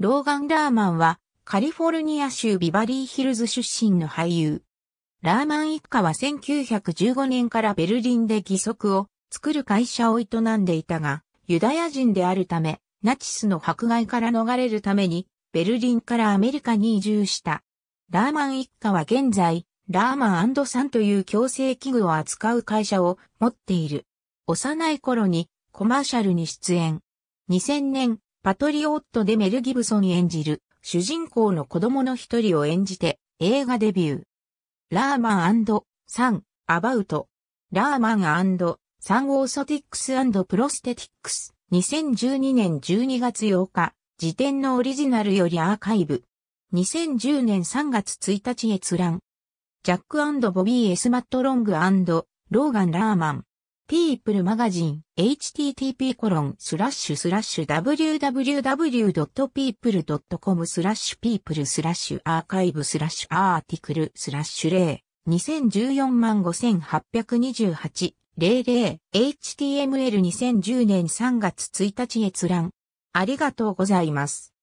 ローガン・ラーマンはカリフォルニア州ビバリーヒルズ出身の俳優。ラーマン一家は1915年からベルリンで義足を作る会社を営んでいたが、ユダヤ人であるため、ナチスの迫害から逃れるために、ベルリンからアメリカに移住した。ラーマン一家は現在、ラーマンサンという強制器具を扱う会社を持っている。幼い頃にコマーシャルに出演。2000年、パトリオットでメル・ギブソン演じる主人公の子供の一人を演じて映画デビュー。ラーマンサン、アバウト。ラーマンサンオーソティックスプロステティックス。2012年12月8日、辞典のオリジナルよりアーカイブ。2010年3月1日閲覧。ジャックボビー・エスマット・ロングローガン・ラーマン。people マガジン http コロンスラッシュスラッシュ www.people.com スラッシュ people スラッシュアーカイブスラッシュアーティクルスラッシュ0 2014万5828 00HTML2010 年3月1日閲覧。ありがとうございます。